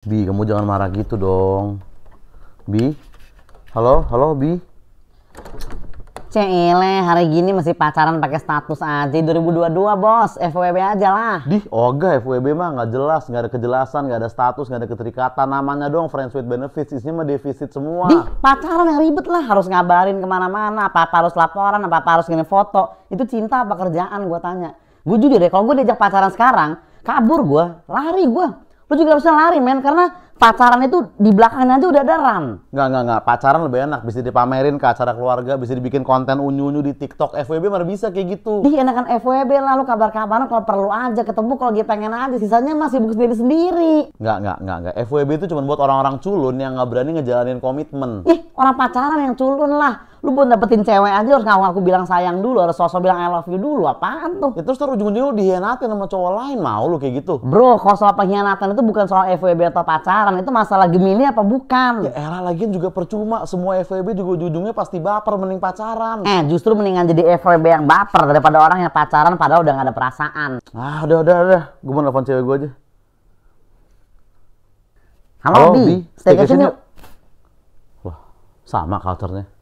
Bi, kamu jangan marah gitu dong. Bi, halo, halo Bi. Cile, hari gini masih pacaran pakai status aja 2022 bos, FWB aja lah. Di, oga FWB mah nggak jelas, nggak ada kejelasan, nggak ada status, nggak ada keterikatan. Namanya dong friends with benefits, isinya mah defisit semua. Di, pacaran yang ribet lah, harus ngabarin kemana-mana, apa-apa harus laporan, apa-apa harus ngirim foto. Itu cinta apa kerjaan, gue tanya. Gue jujur deh, kalau gue diajak pacaran sekarang, kabur gue, lari gue. Lu juga bisa lari men karena pacaran itu di belakangnya aja udah ada run. Enggak, enggak, enggak. Pacaran lebih enak. Bisa dipamerin ke acara keluarga, bisa dibikin konten unyu-unyu di TikTok, FWB mana bisa kayak gitu. Di enakan FWB lalu kabar-kabaran kalau perlu aja ketemu kalau dia pengen aja. Sisanya masih buku sendiri sendiri. Enggak, enggak, enggak, enggak. FWB itu cuma buat orang-orang culun yang nggak berani ngejalanin komitmen. Ih, orang pacaran yang culun lah lu buat dapetin cewek aja harus ngaku aku bilang sayang dulu harus sosok bilang I love you dulu apaan tuh ya, terus terus ujung-ujungnya lu dihianatin sama cowok lain mau lu kayak gitu bro kalau soal pengkhianatan itu bukan soal FWB atau pacaran itu masalah Gemini apa bukan ya era lagi juga percuma semua FWB juga ujungnya pasti baper mending pacaran eh justru mendingan jadi FWB yang baper daripada orang yang pacaran padahal udah gak ada perasaan ah udah udah udah gue mau nelfon cewek gue aja Halo, Halo Bi. Staycation yuk. Wah, sama culture-nya.